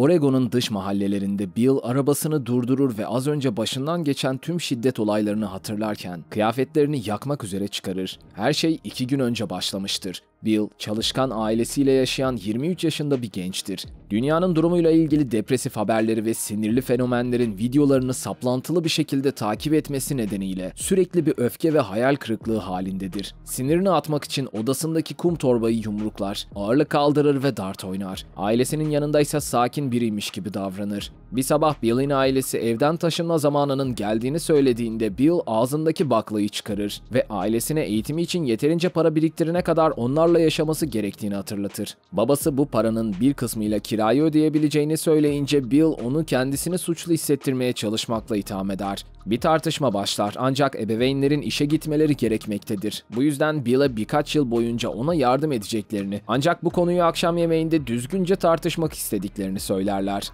Oregon'un dış mahallelerinde Bill arabasını durdurur ve az önce başından geçen tüm şiddet olaylarını hatırlarken kıyafetlerini yakmak üzere çıkarır. Her şey iki gün önce başlamıştır. Bill, çalışkan ailesiyle yaşayan 23 yaşında bir gençtir. Dünyanın durumuyla ilgili depresif haberleri ve sinirli fenomenlerin videolarını saplantılı bir şekilde takip etmesi nedeniyle sürekli bir öfke ve hayal kırıklığı halindedir. Sinirini atmak için odasındaki kum torbayı yumruklar, ağırlık kaldırır ve dart oynar. Ailesinin yanında ise sakin olan biriymiş gibi davranır. Bir sabah Bill'in ailesi evden taşınma zamanının geldiğini söylediğinde Bill ağzındaki baklayı çıkarır ve ailesine eğitimi için yeterince para biriktirene kadar onlarla yaşaması gerektiğini hatırlatır. Babası bu paranın bir kısmıyla kirayı ödeyebileceğini söyleyince Bill onu kendisini suçlu hissettirmeye çalışmakla itham eder. Bir tartışma başlar ancak ebeveynlerin işe gitmeleri gerekmektedir. Bu yüzden Bill'e birkaç yıl boyunca ona yardım edeceklerini ancak bu konuyu akşam yemeğinde düzgünce tartışmak istediklerini söylerler.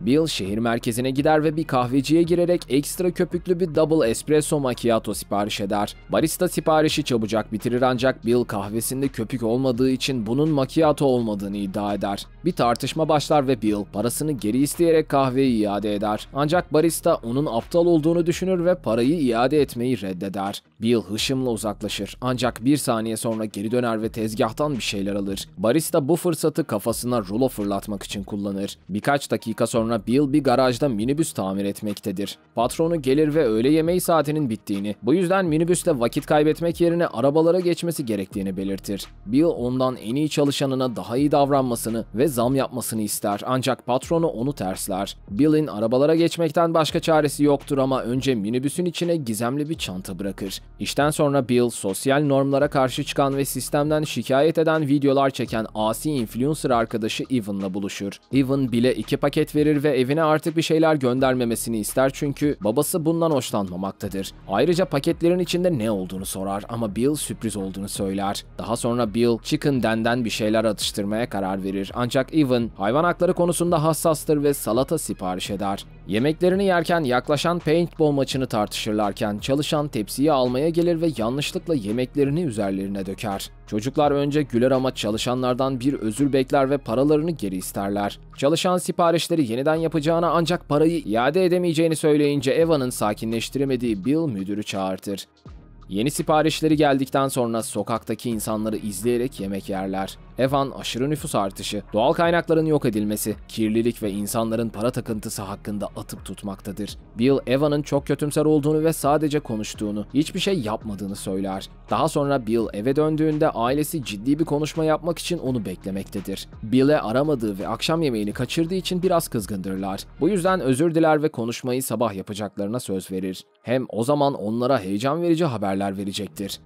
Bill şehir merkezine gider ve bir kahveciye girerek ekstra köpüklü bir double espresso macchiato sipariş eder. Barista siparişi çabucak bitirir ancak Bill kahvesinde köpük olmadığı için bunun macchiato olmadığını iddia eder. Bir tartışma başlar ve Bill parasını geri isteyerek kahveyi iade eder. Ancak barista onun aptal olduğunu düşünür ve parayı iade etmeyi reddeder. Bill hışımla uzaklaşır ancak bir saniye sonra geri döner ve tezgahtan bir şeyler alır. Barista bu fırsatı kafasına rulo fırlatmak için kullanır. Birkaç dakika sonra sonra Bill bir garajda minibüs tamir etmektedir. Patronu gelir ve öğle yemeği saatinin bittiğini, bu yüzden minibüsle vakit kaybetmek yerine arabalara geçmesi gerektiğini belirtir. Bill ondan en iyi çalışanına daha iyi davranmasını ve zam yapmasını ister ancak patronu onu tersler. Bill'in arabalara geçmekten başka çaresi yoktur ama önce minibüsün içine gizemli bir çanta bırakır. İşten sonra Bill sosyal normlara karşı çıkan ve sistemden şikayet eden videolar çeken asi influencer arkadaşı Evan'la buluşur. Evan Bill'e iki paket verir gönderir ve evine artık bir şeyler göndermemesini ister çünkü babası bundan hoşlanmamaktadır. Ayrıca paketlerin içinde ne olduğunu sorar ama Bill sürpriz olduğunu söyler. Daha sonra Bill Chicken Den'den bir şeyler atıştırmaya karar verir ancak Evan hayvan hakları konusunda hassastır ve salata sipariş eder. Yemeklerini yerken yaklaşan paintball maçını tartışırlarken çalışan tepsiyi almaya gelir ve yanlışlıkla yemeklerini üzerlerine döker. Çocuklar önce güler ama çalışanlardan bir özür bekler ve paralarını geri isterler. Çalışan siparişleri yeniden yapacağına ancak parayı iade edemeyeceğini söyleyince Eva'nın sakinleştiremediği Bill müdürü çağırtır. Yeni siparişleri geldikten sonra sokaktaki insanları izleyerek yemek yerler. Evan aşırı nüfus artışı, doğal kaynakların yok edilmesi, kirlilik ve insanların para takıntısı hakkında atıp tutmaktadır. Bill Evan'ın çok kötümser olduğunu ve sadece konuştuğunu, hiçbir şey yapmadığını söyler. Daha sonra Bill eve döndüğünde ailesi ciddi bir konuşma yapmak için onu beklemektedir. Bill'e aramadığı ve akşam yemeğini kaçırdığı için biraz kızgındırlar. Bu yüzden özür diler ve konuşmayı sabah yapacaklarına söz verir. Hem o zaman onlara heyecan verici haberler verecektir.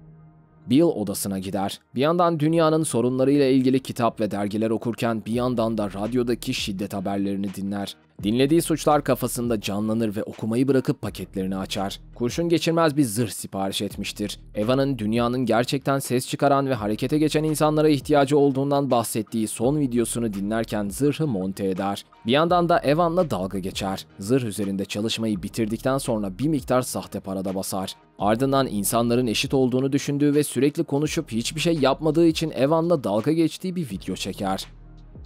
Bill odasına gider. Bir yandan dünyanın sorunlarıyla ilgili kitap ve dergiler okurken bir yandan da radyodaki şiddet haberlerini dinler. Dinlediği suçlar kafasında canlanır ve okumayı bırakıp paketlerini açar. Kurşun geçirmez bir zırh sipariş etmiştir. Eva'nın dünyanın gerçekten ses çıkaran ve harekete geçen insanlara ihtiyacı olduğundan bahsettiği son videosunu dinlerken zırhı monte eder. Bir yandan da Evan'la dalga geçer. Zırh üzerinde çalışmayı bitirdikten sonra bir miktar sahte parada basar. Ardından insanların eşit olduğunu düşündüğü ve sürekli konuşup hiçbir şey yapmadığı için Evan'la dalga geçtiği bir video çeker.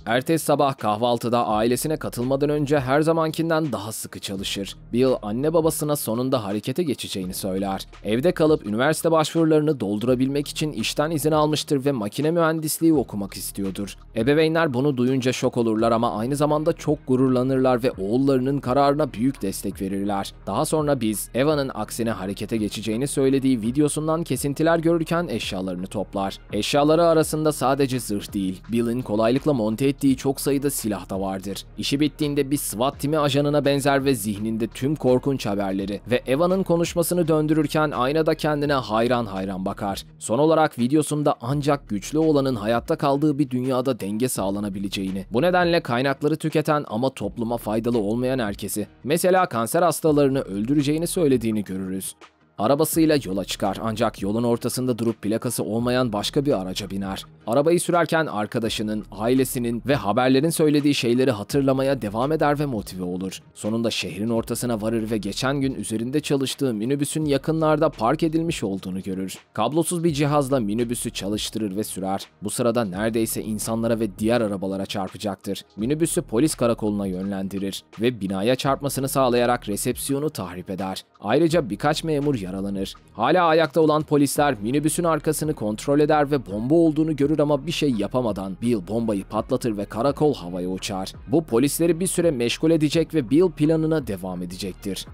Ertesi sabah kahvaltıda ailesine katılmadan önce her zamankinden daha sıkı çalışır. Bill anne babasına sonunda harekete geçeceğini söyler. Evde kalıp üniversite başvurularını doldurabilmek için işten izin almıştır ve makine mühendisliği okumak istiyordur. Ebeveynler bunu duyunca şok olurlar ama aynı zamanda çok gururlanırlar ve oğullarının kararına büyük destek verirler. Daha sonra biz Eva'nın aksine harekete geçeceğini söylediği videosundan kesintiler görürken eşyalarını toplar. Eşyaları arasında sadece zırh değil, Bill'in kolaylıkla monte ettiği çok sayıda silah da vardır. İşi bittiğinde bir SWAT timi ajanına benzer ve zihninde tüm korkunç haberleri ve Eva'nın konuşmasını döndürürken aynada kendine hayran hayran bakar. Son olarak videosunda ancak güçlü olanın hayatta kaldığı bir dünyada denge sağlanabileceğini, bu nedenle kaynakları tüketen ama topluma faydalı olmayan herkesi, mesela kanser hastalarını öldüreceğini söylediğini görürüz. Arabasıyla yola çıkar ancak yolun ortasında durup plakası olmayan başka bir araca biner. Arabayı sürerken arkadaşının, ailesinin ve haberlerin söylediği şeyleri hatırlamaya devam eder ve motive olur. Sonunda şehrin ortasına varır ve geçen gün üzerinde çalıştığı minibüsün yakınlarda park edilmiş olduğunu görür. Kablosuz bir cihazla minibüsü çalıştırır ve sürer. Bu sırada neredeyse insanlara ve diğer arabalara çarpacaktır. Minibüsü polis karakoluna yönlendirir ve binaya çarpmasını sağlayarak resepsiyonu tahrip eder. Ayrıca birkaç memur yaralanır. Hala ayakta olan polisler minibüsün arkasını kontrol eder ve bomba olduğunu görür ama bir şey yapamadan Bill bombayı patlatır ve karakol havaya uçar. Bu polisleri bir süre meşgul edecek ve Bill planına devam edecektir.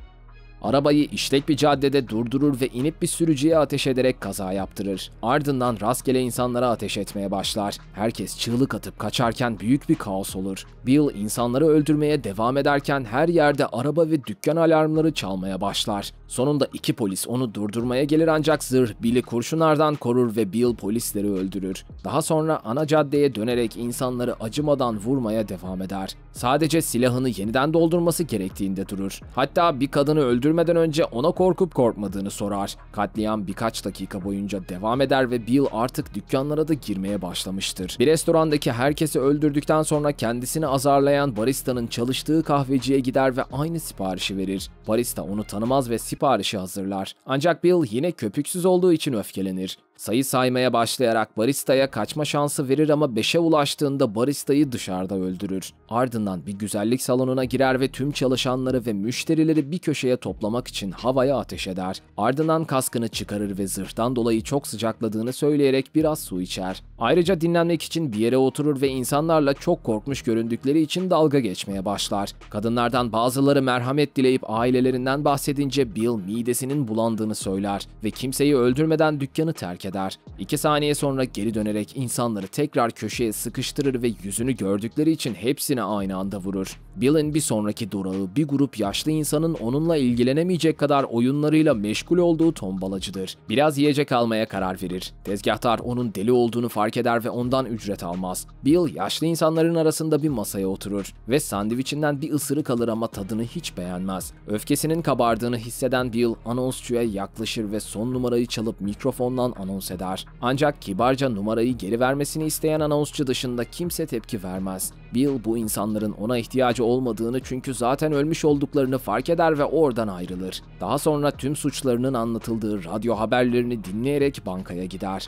Arabayı işlek bir caddede durdurur ve inip bir sürücüye ateş ederek kaza yaptırır. Ardından rastgele insanlara ateş etmeye başlar. Herkes çığlık atıp kaçarken büyük bir kaos olur. Bill insanları öldürmeye devam ederken her yerde araba ve dükkan alarmları çalmaya başlar. Sonunda iki polis onu durdurmaya gelir ancak zırh Bill'i kurşunlardan korur ve Bill polisleri öldürür. Daha sonra ana caddeye dönerek insanları acımadan vurmaya devam eder. Sadece silahını yeniden doldurması gerektiğinde durur. Hatta bir kadını öldürmeden önce ona korkup korkmadığını sorar. Katliam birkaç dakika boyunca devam eder ve Bill artık dükkanlara da girmeye başlamıştır. Bir restorandaki herkesi öldürdükten sonra kendisini azarlayan baristanın çalıştığı kahveciye gider ve aynı siparişi verir. Barista onu tanımaz ve sipariş siparişi hazırlar. Ancak Bill yine köpüksüz olduğu için öfkelenir. Sayı saymaya başlayarak baristaya kaçma şansı verir ama 5'e ulaştığında baristayı dışarıda öldürür. Ardından bir güzellik salonuna girer ve tüm çalışanları ve müşterileri bir köşeye toplamak için havaya ateş eder. Ardından kaskını çıkarır ve zırhtan dolayı çok sıcakladığını söyleyerek biraz su içer. Ayrıca dinlenmek için bir yere oturur ve insanlarla çok korkmuş göründükleri için dalga geçmeye başlar. Kadınlardan bazıları merhamet dileyip ailelerinden bahsedince Bill midesinin bulandığını söyler ve kimseyi öldürmeden dükkanı terk eder eder. 2 saniye sonra geri dönerek insanları tekrar köşeye sıkıştırır ve yüzünü gördükleri için hepsini aynı anda vurur. Bill'in bir sonraki durağı bir grup yaşlı insanın onunla ilgilenemeyecek kadar oyunlarıyla meşgul olduğu tombalacıdır. Biraz yiyecek almaya karar verir. Tezgahtar onun deli olduğunu fark eder ve ondan ücret almaz. Bill yaşlı insanların arasında bir masaya oturur ve sandviçinden bir ısırık alır ama tadını hiç beğenmez. Öfkesinin kabardığını hisseden Bill anonsçuya yaklaşır ve son numarayı çalıp mikrofondan anons anons eder. Ancak kibarca numarayı geri vermesini isteyen anonsçu dışında kimse tepki vermez. Bill bu insanların ona ihtiyacı olmadığını çünkü zaten ölmüş olduklarını fark eder ve oradan ayrılır. Daha sonra tüm suçlarının anlatıldığı radyo haberlerini dinleyerek bankaya gider.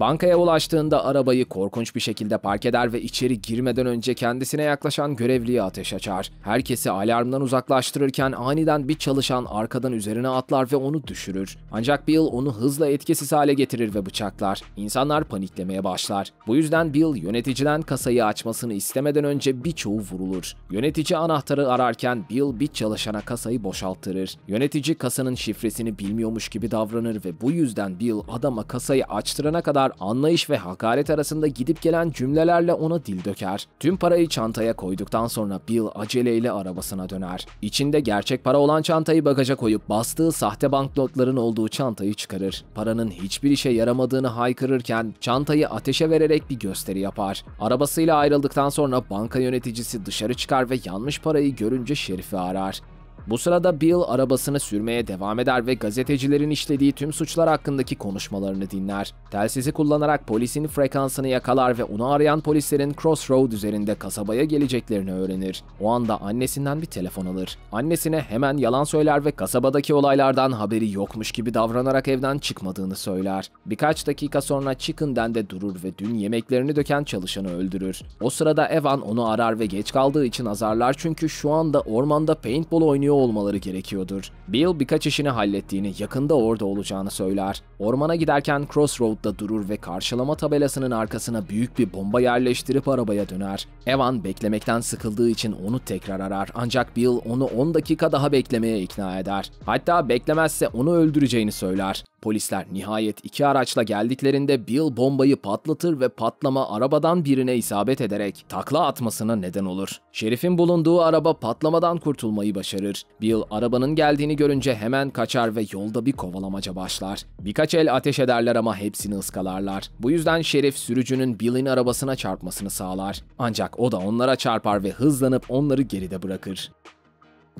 Bankaya ulaştığında arabayı korkunç bir şekilde park eder ve içeri girmeden önce kendisine yaklaşan görevliye ateş açar. Herkesi alarmdan uzaklaştırırken aniden bir çalışan arkadan üzerine atlar ve onu düşürür. Ancak Bill onu hızla etkisiz hale getirir ve bıçaklar. İnsanlar paniklemeye başlar. Bu yüzden Bill yöneticiden kasayı açmasını istemeden önce birçoğu vurulur. Yönetici anahtarı ararken Bill bir çalışana kasayı boşalttırır. Yönetici kasanın şifresini bilmiyormuş gibi davranır ve bu yüzden Bill adama kasayı açtırana kadar bakar, anlayış ve hakaret arasında gidip gelen cümlelerle ona dil döker. Tüm parayı çantaya koyduktan sonra Bill aceleyle arabasına döner. İçinde gerçek para olan çantayı bagaja koyup bastığı sahte banknotların olduğu çantayı çıkarır. Paranın hiçbir işe yaramadığını haykırırken çantayı ateşe vererek bir gösteri yapar. Arabasıyla ayrıldıktan sonra banka yöneticisi dışarı çıkar ve yanmış parayı görünce Şerif'i arar. Bu sırada Bill arabasını sürmeye devam eder ve gazetecilerin işlediği tüm suçlar hakkındaki konuşmalarını dinler. Telsizi kullanarak polisin frekansını yakalar ve onu arayan polislerin Crossroad üzerinde kasabaya geleceklerini öğrenir. O anda annesinden bir telefon alır. Annesine hemen yalan söyler ve kasabadaki olaylardan haberi yokmuş gibi davranarak evden çıkmadığını söyler. Birkaç dakika sonra Chicken de durur ve dün yemeklerini döken çalışanı öldürür. O sırada Evan onu arar ve geç kaldığı için azarlar çünkü şu anda ormanda paintball oynuyor oynuyor olmaları gerekiyordur. Bill birkaç işini hallettiğini, yakında orada olacağını söyler. Ormana giderken Crossroad'da durur ve karşılama tabelasının arkasına büyük bir bomba yerleştirip arabaya döner. Evan beklemekten sıkıldığı için onu tekrar arar ancak Bill onu 10 dakika daha beklemeye ikna eder. Hatta beklemezse onu öldüreceğini söyler. Polisler nihayet iki araçla geldiklerinde Bill bombayı patlatır ve patlama arabadan birine isabet ederek takla atmasına neden olur. Şerif'in bulunduğu araba patlamadan kurtulmayı başarır. Bill arabanın geldiğini görünce hemen kaçar ve yolda bir kovalamaca başlar. Birkaç el ateş ederler ama hepsini ıskalarlar. Bu yüzden Şerif sürücünün Bill'in arabasına çarpmasını sağlar. Ancak o da onlara çarpar ve hızlanıp onları geride bırakır.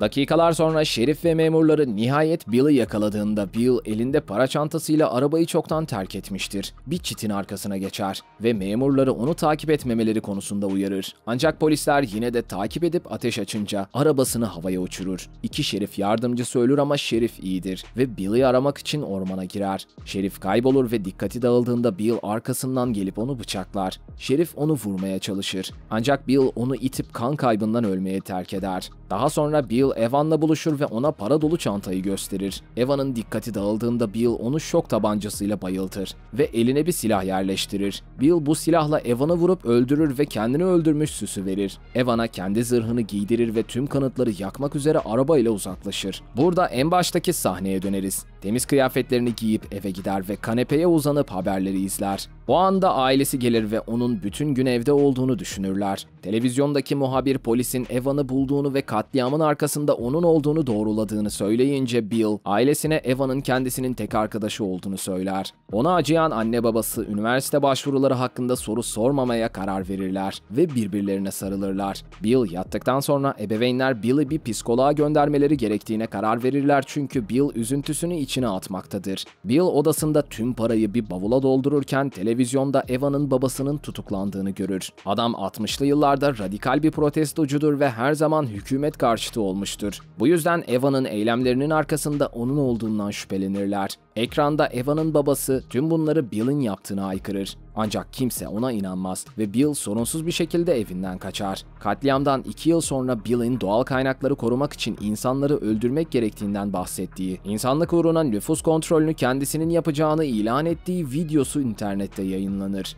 Dakikalar sonra şerif ve memurları nihayet Bill'i yakaladığında Bill elinde para çantasıyla arabayı çoktan terk etmiştir. Bir çitin arkasına geçer ve memurları onu takip etmemeleri konusunda uyarır. Ancak polisler yine de takip edip ateş açınca arabasını havaya uçurur. İki şerif yardımcısı ölür ama şerif iyidir ve Bill'i aramak için ormana girer. Şerif kaybolur ve dikkati dağıldığında Bill arkasından gelip onu bıçaklar. Şerif onu vurmaya çalışır. Ancak Bill onu itip kan kaybından ölmeye terk eder. Daha sonra Bill Bill Evan'la buluşur ve ona para dolu çantayı gösterir. Evan'ın dikkati dağıldığında Bill onu şok tabancasıyla bayıltır ve eline bir silah yerleştirir. Bill bu silahla Evan'ı vurup öldürür ve kendini öldürmüş süsü verir. Evan'a kendi zırhını giydirir ve tüm kanıtları yakmak üzere arabayla uzaklaşır. Burada en baştaki sahneye döneriz. Temiz kıyafetlerini giyip eve gider ve kanepeye uzanıp haberleri izler. O anda ailesi gelir ve onun bütün gün evde olduğunu düşünürler. Televizyondaki muhabir polisin Evan'ı bulduğunu ve katliamın arkasında onun olduğunu doğruladığını söyleyince Bill, ailesine Evan'ın kendisinin tek arkadaşı olduğunu söyler. Ona acıyan anne babası üniversite başvuruları hakkında soru sormamaya karar verirler ve birbirlerine sarılırlar. Bill yattıktan sonra ebeveynler Bill'i bir psikoloğa göndermeleri gerektiğine karar verirler çünkü Bill üzüntüsünü iç içine atmaktadır. Bill odasında tüm parayı bir bavula doldururken televizyonda Eva'nın babasının tutuklandığını görür. Adam 60'lı yıllarda radikal bir protestocudur ve her zaman hükümet karşıtı olmuştur. Bu yüzden Eva'nın eylemlerinin arkasında onun olduğundan şüphelenirler. Ekranda Eva'nın babası tüm bunları Bill'in yaptığını aykırır. Ancak kimse ona inanmaz ve Bill sorunsuz bir şekilde evinden kaçar. Katliamdan 2 yıl sonra Bill'in doğal kaynakları korumak için insanları öldürmek gerektiğinden bahsettiği, insanlık uğruna nüfus kontrolünü kendisinin yapacağını ilan ettiği videosu internette yayınlanır.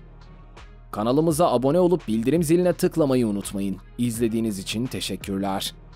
Kanalımıza abone olup bildirim ziline tıklamayı unutmayın. İzlediğiniz için teşekkürler.